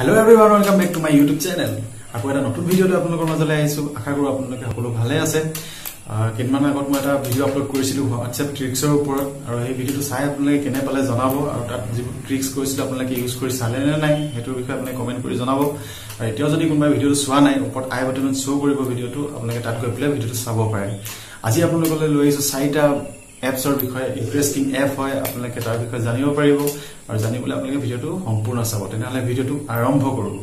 hello' everyone welcome back to my YouTube channel আকৌ এটা নতুন ভিডিঅ'টো আপোনালোকৰ মাজলৈ আহিছোঁ আশা কৰোঁ আপোনালোকে সকলো ভালে আছে কেইদিনমান আগত মই এটা ভিডিঅ' আপলোড কৰিছিলোঁ হোৱাটছএপ ট্ৰিক্সৰ ওপৰত আৰু সেই ভিডিঅ'টো চাই আপোনালোকে কেনে পালে জনাব আৰু তাত যিবোৰ ট্ৰিক্ছ কৰিছিলোঁ আপোনালোকে ইউজ কৰি চালে নে নাই সেইটোৰ বিষয়ে আপোনালোকে কমেণ্ট কৰি জনাব আৰু এতিয়াও যদি কোনোবাই ভিডিঅ'টো চোৱা নাই ওপৰত আই বাটনত শ্ব' কৰিব ভিডিঅ'টো আপোনালোকে তাত গৈ পেলাই ভিডিঅ'টো চাব পাৰে আজি আপোনালোকলৈ লৈ আহিছোঁ চাৰিটা এপছৰ বিষয়ে ইণ্টাৰেষ্টিং এপ হয় আপোনালোকে তাৰ বিষয়ে জানিব পাৰিব আৰু জানিবলৈ আপোনালোকে ভিডিঅ'টো সম্পূৰ্ণ চাব তেনেহ'লে ভিডিঅ'টো আৰম্ভ কৰোঁ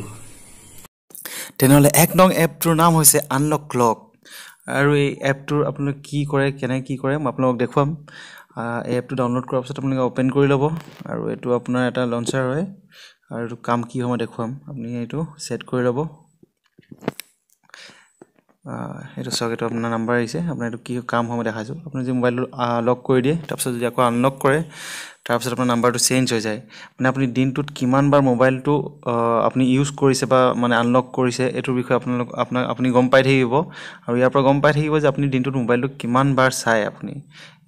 তেনেহ'লে এক নং এপটোৰ নাম হৈছে আনলক ক্লক আৰু এই এপটোৰ আপোনালোকে কি কৰে কেনে কি কৰে মই আপোনালোকক দেখুৱাম এই এপটো ডাউনলোড কৰাৰ পিছত আপোনালোকে অ'পেন কৰি ল'ব আৰু এইটো আপোনাৰ এটা লঞ্চাৰ হয় আৰু এইটো কাম কি হয় মই দেখুৱাম আপুনি এইটো ছেট কৰি ল'ব এইটো চাওক এইটো আপোনাৰ নাম্বাৰ আহিছে আপোনাৰ এইটো কি কাম হয় মই দেখাইছোঁ আপুনি যদি মোবাইলটো লক কৰি দিয়ে তাৰপিছত যদি আকৌ আনলক কৰে তাৰপিছত আপোনাৰ নাম্বাৰটো চেঞ্জ হৈ যায় মানে আপুনি দিনটোত কিমানবাৰ মোবাইলটো আপুনি ইউজ কৰিছে বা মানে আনলক কৰিছে এইটোৰ বিষয়ে আপোনালোক আপোনাক আপুনি গম পাই থাকিব আৰু ইয়াৰ পৰা গম পাই থাকিব যে আপুনি দিনটোত মোবাইলটো কিমানবাৰ চায় আপুনি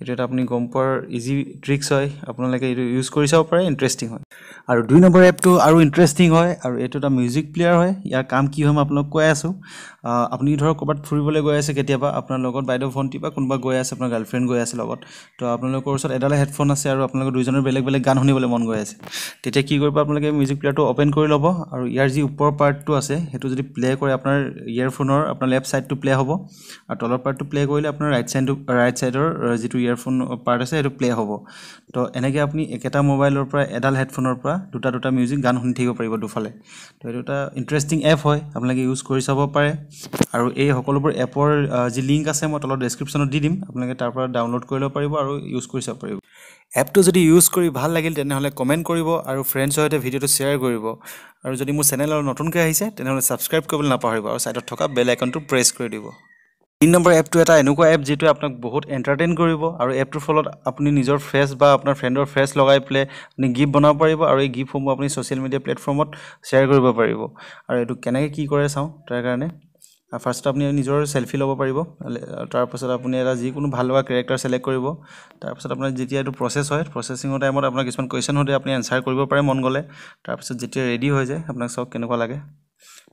এইটো এটা আপুনি গম পোৱাৰ ইজি ট্ৰিক্স হয় আপোনালোকে এইটো ইউজ কৰি চাব পাৰে ইণ্টাৰেষ্টিং হয় আৰু দুই নম্বৰ এপটো আৰু ইণ্টাৰেষ্টিং হয় আৰু এইটো এটা মিউজিক প্লেয়াৰ হয় ইয়াৰ কাম কি হয় মই আপোনালোক কৈ আছোঁ আপুনি ধৰক ক'ৰবাত ফুৰিবলৈ গৈ আছে কেতিয়াবা আপোনাৰ লগত বাইদেউ ভণ্টি বা কোনোবা গৈ আছে আপোনাৰ গাৰ্লফ্ৰেণ্ড গৈ আছে লগত তো আপোনালোকৰ ওচৰত এডালে হেডফোন আছে আৰু আপোনালোকৰ দুইজন ইজনৰ বেলেগ বেলেগ গান শুনিবলৈ মন গৈ আছে তেতিয়া কি কৰিব আপোনালোকে মিউজিক প্লেয়াৰটো অ'পেন কৰি ল'ব আৰু ইয়াৰ যি ওপৰৰ পাৰ্টটো আছে সেইটো যদি প্লে' কৰে আপোনাৰ ইয়েৰফোনৰ আপোনাৰ লেফ্ট ছাইডটো প্লে' হ'ব আৰু তলৰ পাৰ্টটো প্লে' কৰিলে আপোনাৰ ৰাইট ছাইডটো ৰাইট ছাইডৰ যিটো ইয়েৰফোন পাৰ্ট আছে সেইটো প্লে' হ'ব তো এনেকৈ আপুনি একেটা মোবাইলৰ পৰা এডাল হেডফোনৰ পৰা দুটা দুটা মিউজিক গান শুনি থাকিব পাৰিব দুফালে তো এইটো এটা ইণ্টাৰেষ্টিং এপ হয় আপোনালোকে ইউজ কৰি চাব পাৰে আৰু এই সকলোবোৰ এপৰ যি লিংক আছে মই তলত ডেছক্ৰিপশ্যনত দি দিম আপোনালোকে তাৰপৰা ডাউনলোড কৰি ল'ব পাৰিব আৰু ইউজ কৰি চাব পাৰিব এপটো যদি ইউজ কৰি ভাল লাগিল তেনেহ'লে কমেণ্ট কৰিব আৰু ফ্ৰেণ্ডছৰ সৈতে ভিডিঅ'টো শ্বেয়াৰ কৰিব আৰু যদি মোৰ চেনেলত নতুনকৈ আহিছে তেনেহ'লে ছাবস্ক্ৰাইব কৰিবলৈ নাপাহৰিব আৰু ছাইডত থকা বেল আইকনটো প্ৰেছ কৰি দিব তিনি নম্বৰ এপটো এটা এনেকুৱা এপ যিটোৱে আপোনাক বহুত এণ্টাৰটেইন কৰিব আৰু এপটোৰ ফলত আপুনি নিজৰ ফ্ৰেছ বা আপোনাৰ ফ্ৰেণ্ডৰ ফ্ৰেছ লগাই পেলাই আপুনি গিফ্ট বনাব পাৰিব আৰু এই গিফ্টসমূহ আপুনি ছ'চিয়েল মিডিয়া প্লেটফৰ্মত শ্বেয়াৰ কৰিব পাৰিব আৰু এইটো কেনেকৈ কি কৰে চাওঁ তাৰ কাৰণে ফাৰ্ষ্ট আপুনি নিজৰ চেলফি ল'ব পাৰিব তাৰপাছত আপুনি এটা যিকোনো ভাল লগা কেৰেক্টাৰ ছিলেক্ট কৰিব তাৰপাছত আপোনাৰ যেতিয়া এইটো প্ৰচেছ হয় প্ৰচেছিঙৰ টাইমত আপোনাৰ কিছুমান কুৱেশ্যন সোধে আপুনি এনচাৰ কৰিব পাৰে মন গ'লে তাৰপিছত যেতিয়া ৰেডি হৈ যায় আপোনাক চাওক কেনেকুৱা লাগে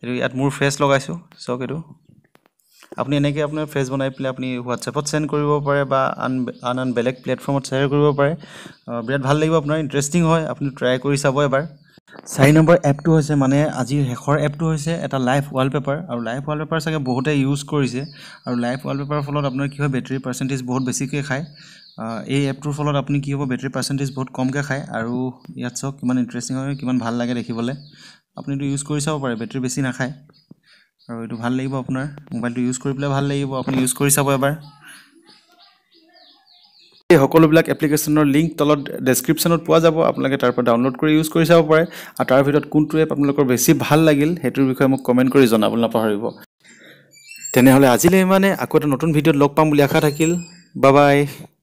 এইটো ইয়াত মোৰ ফ্ৰেছ লগাইছোঁ চাওক এইটো আপুনি এনেকৈ আপোনাৰ ফেচ বনাই পেলাই আপুনি হোৱাটছএপত চেণ্ড কৰিব পাৰে বা আন আন আন বেলেগ প্লেটফৰ্মত শ্বেয়াৰ কৰিব পাৰে বিৰাট ভাল লাগিব আপোনাৰ ইণ্টাৰেষ্টিং হয় আপুনি ট্ৰাই কৰি চাব এবাৰ চাৰি নম্বৰ এপটো হৈছে মানে আজিৰ শেষৰ এপটো হৈছে এটা লাইফ ৱালপেপাৰ আৰু লাইফ ৱালপেপাৰ চাগে বহুতে ইউজ কৰিছে আৰু লাইফ ৱালপেপাৰৰ ফলত আপোনাৰ কি হয় বেটেৰী পাৰ্চেণ্টেজ বহুত বেছিকৈ খায় এই এপটোৰ ফলত আপুনি কি হ'ব বেটেৰী পাৰ্চেণ্টেজ বহুত কমকৈ খায় আৰু ইয়াত চাওক কিমান ইণ্টাৰেষ্টিং হয় কিমান ভাল লাগে দেখিবলৈ আপুনি এইটো ইউজ কৰি চাব পাৰে বেটেৰী বেছি নাখায় আৰু এইটো ভাল লাগিব আপোনাৰ মোবাইলটো ইউজ কৰি পেলাই ভাল লাগিব আপুনি ইউজ কৰি চাব এবাৰ এই সকলোবিলাক এপ্লিকেশ্যনৰ লিংক তলত ডেছক্ৰিপশ্যনত পোৱা যাব আপোনালোকে তাৰপৰা ডাউনলোড কৰি ইউজ কৰি চাব পাৰে আৰু তাৰ ভিতৰত কোনটো এপ আপোনালোকৰ বেছি ভাল লাগিল সেইটোৰ বিষয়ে মোক কমেণ্ট কৰি জনাব নাপাহৰিব তেনেহ'লে আজিলৈ ইমানে আকৌ এটা নতুন ভিডিঅ'ত লগ পাম বুলি আশা থাকিল বাবাই